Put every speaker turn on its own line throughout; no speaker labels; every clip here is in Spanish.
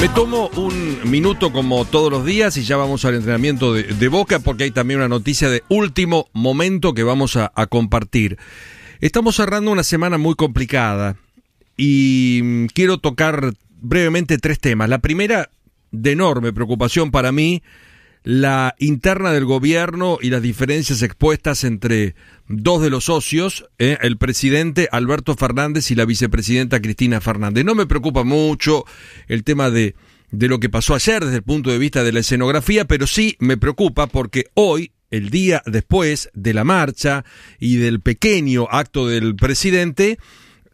Me tomo un minuto como todos los días y ya vamos al entrenamiento de, Boca porque hay también una noticia de último momento que vamos a compartir. Estamos cerrando una semana muy complicada y mm, quiero tocar brevemente tres temas. La primera, de enorme preocupación para mí, la interna del gobierno y las diferencias expuestas entre dos de los socios, eh, el presidente Alberto Fernández y la vicepresidenta Cristina Fernández. No me preocupa mucho el tema de, de lo que pasó ayer desde el punto de vista de la escenografía, pero sí me preocupa porque hoy, el día después de la marcha y del pequeño acto del presidente,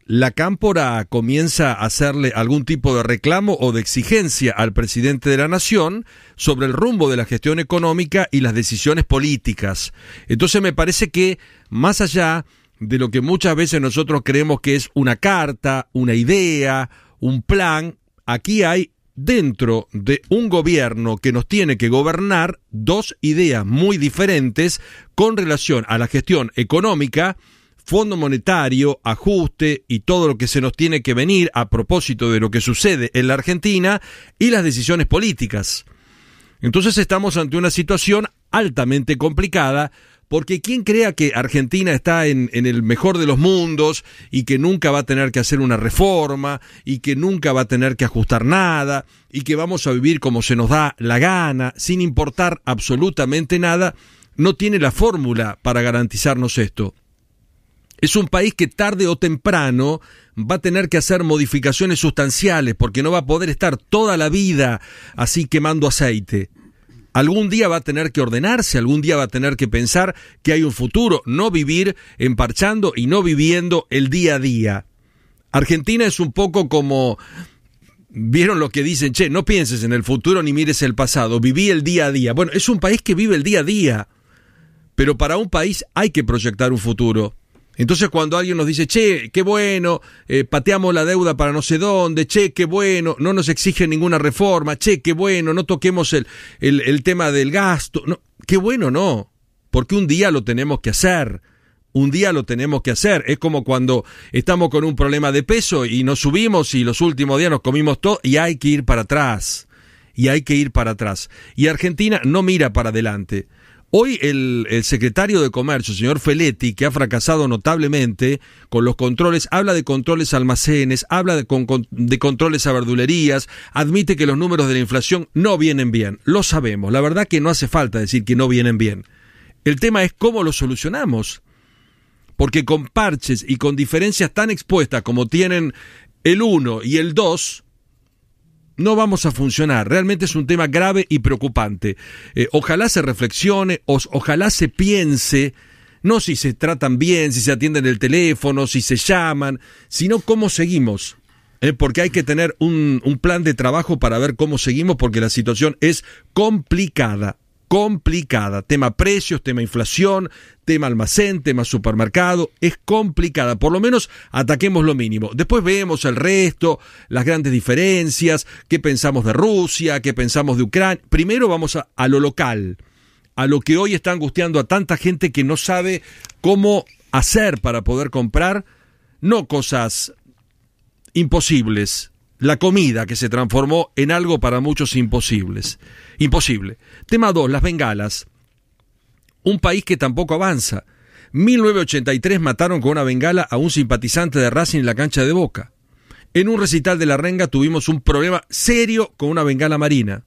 ¿La Cámpora comienza a hacerle algún tipo de reclamo o de exigencia al presidente de la Nación sobre el rumbo de la gestión económica y las decisiones políticas? Entonces me parece que, más allá de lo que muchas veces nosotros creemos que es una carta, una idea, un plan, aquí hay dentro de un gobierno que nos tiene que gobernar dos ideas muy diferentes con relación a la gestión económica, Fondo Monetario, ajuste y todo lo que se nos tiene que venir a propósito de lo que sucede en la Argentina y las decisiones políticas. Entonces estamos ante una situación altamente complicada porque quien crea que Argentina está en, en, el mejor de los mundos y que nunca va a tener que hacer una reforma y que nunca va a tener que ajustar nada y que vamos a vivir como se nos da la gana, sin importar absolutamente nada, no tiene la fórmula para garantizarnos esto. Es un país que tarde o temprano va a tener que hacer modificaciones sustanciales porque no va a poder estar toda la vida así quemando aceite. Algún día va a tener que ordenarse, algún día va a tener que pensar que hay un futuro, no vivir emparchando y no viviendo el día a día. Argentina es un poco como... Vieron lo que dicen, che, no pienses en el futuro ni mires el pasado, viví el día a día. Bueno, es un país que vive el día a día, pero para un país hay que proyectar un futuro. Entonces cuando alguien nos dice, che, qué bueno, eh, pateamos la deuda para no sé dónde, che, qué bueno, no nos exige ninguna reforma, che, qué bueno, no toquemos el, tema del gasto, qué bueno no, porque un día lo tenemos que hacer, un día lo tenemos que hacer, es como cuando estamos con un problema de peso y nos subimos y los últimos días nos comimos todo y hay que ir para atrás, y hay que ir para atrás. Y Argentina no mira para adelante. Hoy el, secretario de Comercio, señor Feletti, que ha fracasado notablemente con los controles, habla de controles almacenes, habla de, de controles a verdulerías, admite que los números de la inflación no vienen bien. Lo sabemos, la verdad que no hace falta decir que no vienen bien. El tema es cómo lo solucionamos. Porque con parches y con diferencias tan expuestas como tienen el 1 y el 2, no vamos a funcionar. Realmente es un tema grave y preocupante. Eh, ojalá se reflexione, ojalá se piense, no si se tratan bien, si se atienden el teléfono, si se llaman, sino cómo seguimos. Eh, porque hay que tener un plan de trabajo para ver cómo seguimos, porque la situación es complicada complicada. Tema precios, tema inflación, tema almacén, tema supermercado. Es complicada. Por lo menos ataquemos lo mínimo. Después vemos el resto, las grandes diferencias, qué pensamos de Rusia, qué pensamos de Ucrania. Primero vamos a, lo local, a lo que hoy está angustiando a tanta gente que no sabe cómo hacer para poder comprar, no cosas imposibles, la comida que se transformó en algo para muchos imposibles. Imposible. Tema 2, las bengalas. Un país que tampoco avanza. 1983 mataron con una bengala a un simpatizante de Racing en la cancha de Boca. En un recital de la renga tuvimos un problema serio con una bengala marina.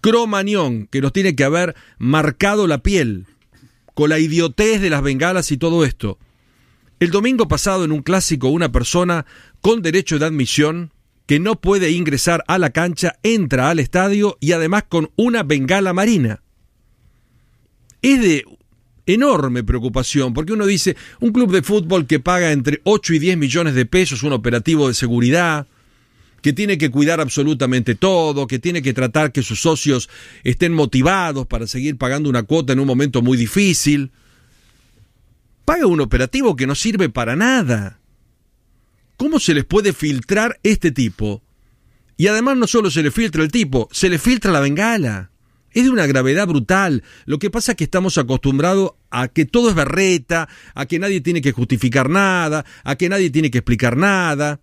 Cromañón, que nos tiene que haber marcado la piel, con la idiotez de las bengalas y todo esto. El domingo pasado en un clásico una persona con derecho de admisión que no puede ingresar a la cancha, entra al estadio y además con una bengala marina. Es de enorme preocupación, porque uno dice, un club de fútbol que paga entre 8 y 10 millones de pesos un operativo de seguridad, que tiene que cuidar absolutamente todo, que tiene que tratar que sus socios estén motivados para seguir pagando una cuota en un momento muy difícil, paga un operativo que no sirve para nada. ¿Cómo se les puede filtrar este tipo? Y además no solo se le filtra el tipo, se le filtra la bengala. Es de una gravedad brutal. Lo que pasa es que estamos acostumbrados a que todo es berreta, a que nadie tiene que justificar nada, a que nadie tiene que explicar nada.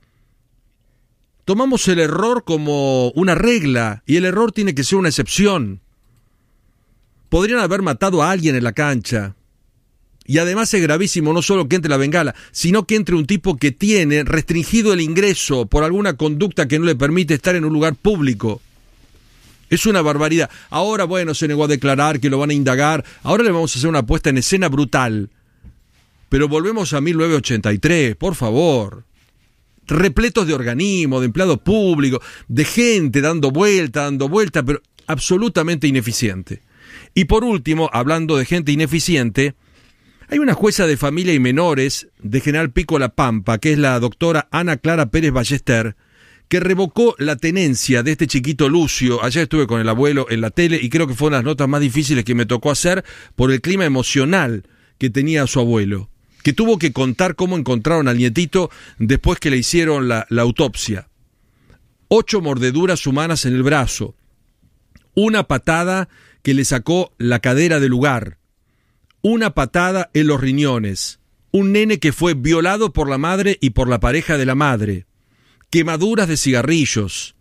Tomamos el error como una regla y el error tiene que ser una excepción. Podrían haber matado a alguien en la cancha. Y además es gravísimo no solo que entre la bengala, sino que entre un tipo que tiene restringido el ingreso por alguna conducta que no le permite estar en un lugar público. Es una barbaridad. Ahora, bueno, se negó a declarar que lo van a indagar. Ahora le vamos a hacer una puesta en escena brutal. Pero volvemos a 1983, por favor. Repletos de organismos, de empleados públicos, de gente dando vuelta, dando vuelta, pero absolutamente ineficiente. Y por último, hablando de gente ineficiente, hay una jueza de familia y menores de General Pico La Pampa, que es la doctora Ana Clara Pérez Ballester, que revocó la tenencia de este chiquito Lucio. Ayer estuve con el abuelo en la tele y creo que fue una de las notas más difíciles que me tocó hacer por el clima emocional que tenía su abuelo, que tuvo que contar cómo encontraron al nietito después que le hicieron la, la autopsia. Ocho mordeduras humanas en el brazo, una patada que le sacó la cadera del lugar, una patada en los riñones, un nene que fue violado por la madre y por la pareja de la madre, quemaduras de cigarrillos.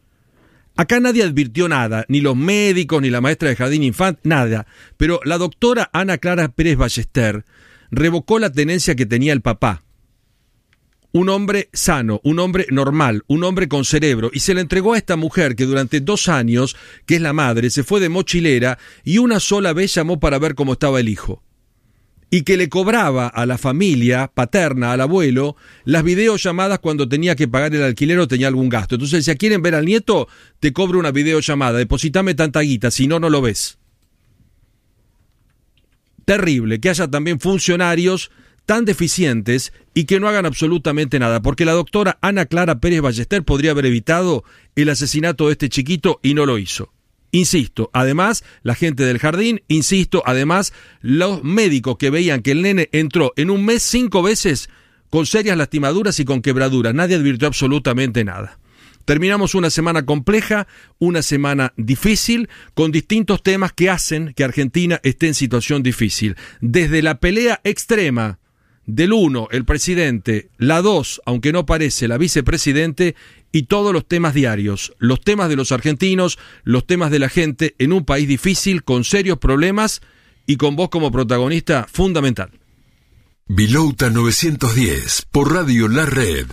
Acá nadie advirtió nada, ni los médicos, ni la maestra de Jardín infantil, nada, pero la doctora Ana Clara Pérez Ballester revocó la tenencia que tenía el papá. Un hombre sano, un hombre normal, un hombre con cerebro, y se le entregó a esta mujer que durante dos años, que es la madre, se fue de mochilera y una sola vez llamó para ver cómo estaba el hijo y que le cobraba a la familia paterna, al abuelo, las videollamadas cuando tenía que pagar el alquiler o tenía algún gasto. Entonces si ¿quieren ver al nieto? Te cobro una videollamada, Deposítame tanta guita, si no, no lo ves. Terrible que haya también funcionarios tan deficientes y que no hagan absolutamente nada, porque la doctora Ana Clara Pérez Ballester podría haber evitado el asesinato de este chiquito y no lo hizo. Insisto, además, la gente del jardín, insisto, además, los médicos que veían que el nene entró en un mes cinco veces con serias lastimaduras y con quebraduras. Nadie advirtió absolutamente nada. Terminamos una semana compleja, una semana difícil, con distintos temas que hacen que Argentina esté en situación difícil. Desde la pelea extrema del uno, el presidente, la 2, aunque no parece, la vicepresidente, y todos los temas diarios, los temas de los argentinos, los temas de la gente en un país difícil, con serios problemas y con vos como protagonista fundamental. 910 por Radio La Red,